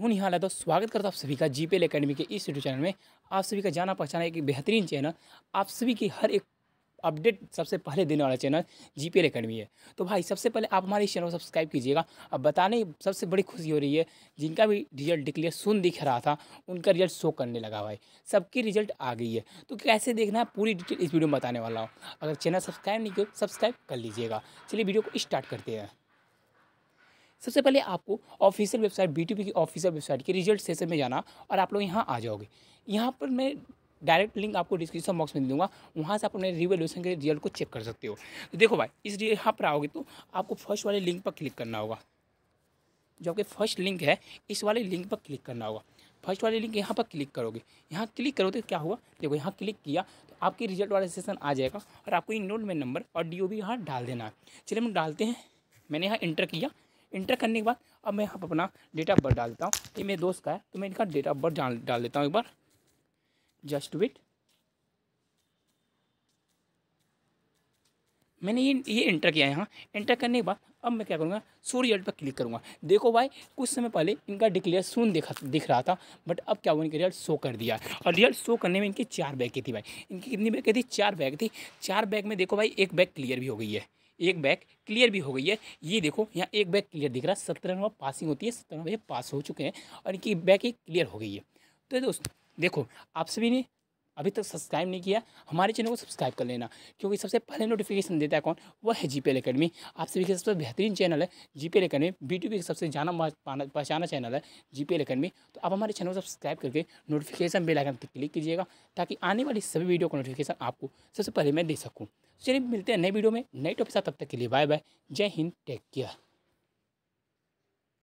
हूँ निहाल यादव स्वागत करता हूँ आप सभी का जी पेल अकेडमी के इस यूट्यूब चैनल में आप सभी का जाना पहचाना एक बेहतरीन चैनल आप सभी की हर एक अपडेट सबसे पहले देने वाला चैनल जी पेल अकेडमी है तो भाई सबसे पहले आप हमारे इस चैनल को सब्सक्राइब कीजिएगा अब बताने सबसे बड़ी खुशी हो रही है जिनका भी रिजल्ट डिक्लेयर सुन दिख रहा था उनका रिजल्ट शो करने लगा भाई सबकी रिजल्ट आ गई है तो कैसे देखना है पूरी डिटेल इस वीडियो में बताने वाला हूँ अगर चैनल सब्सक्राइब नहीं किया सब्सक्राइब कर लीजिएगा चलिए वीडियो को स्टार्ट करते हैं सबसे पहले आपको ऑफिशियल वेबसाइट बी की ऑफिशियल वेबसाइट के रिजल्ट सेशन में जाना और आप लोग यहाँ आ जाओगे यहाँ पर मैं डायरेक्ट लिंक आपको डिस्क्रिप्शन बॉक्स में दूंगा वहाँ से आप अपने रिवोल्यूशन के रिजल्ट को चेक कर सकते हो तो देखो भाई इस यहाँ पर आओगे तो आपको फर्स्ट वाले लिंक पर क्लिक करना होगा जो आपके फर्स्ट लिंक है इस वाले लिंक पर क्लिक करना होगा फर्स्ट वाले लिंक यहाँ पर क्लिक करोगे यहाँ क्लिक करोगे तो क्या हुआ देखो यहाँ क्लिक किया तो आपके रिजल्ट वाला सेशन आ जाएगा और आपको इनरोलमेंट नंबर और डी ओ यहाँ डाल देना है चलिए हम डालते हैं मैंने यहाँ इंटर किया इंटर करने के बाद अब मैं यहाँ पर अपना डेट ऑफ बर्थ डाल देता हूँ ये मेरे दोस्त का है तो मैं इनका डेट ऑफ बर्थ डाल डाल देता हूँ एक बार जस्ट विट मैंने ये ये इंटर किया है यहाँ इंटर करने के बाद अब मैं क्या करूँगा सूर्य रिजल्ट पर क्लिक करूँगा देखो भाई कुछ समय पहले इनका डिक्लेयर सुन दिखा दिख रहा था बट अब क्या हुआ इनके रिजल्ट शो कर दिया और रिजल्ट शो करने में इनकी चार बैग की थी भाई इनकी कितनी बैग की थी चार बैग थी चार बैग में देखो भाई एक बैग क्लियर भी हो गई है एक बैक क्लियर भी हो गई है ये देखो यहाँ एक बैक क्लियर दिख रहा है सत्रह नंबर पासिंग होती है सत्रह नंबर पास हो चुके हैं और इनकी बैक एक क्लियर हो गई है तो दोस्तों देखो आप सभी ने अभी तक सब्सक्राइब नहीं किया हमारे चैनल को सब्सक्राइब कर लेना क्योंकि सबसे पहले नोटिफिकेशन देता है कौन वो है जी अकेडमी आप सभी के सबसे बेहतरीन चैनल है जी अकेडमी बी का सबसे जाना पहचाना चैनल है जी अकेडमी तो आप हमारे चैनल को सब्सक्राइब करके नोटिफिकेशन बेल आइकन पर क्लिक कीजिएगा ताकि आने वाली सभी वीडियो का नोटिफिकेशन आपको सबसे पहले मैं दे सकूँ चलिए मिलते हैं नए वीडियो में नए टॉपिक साथ तब तक के लिए बाय बाय जय हिंद टेक केयर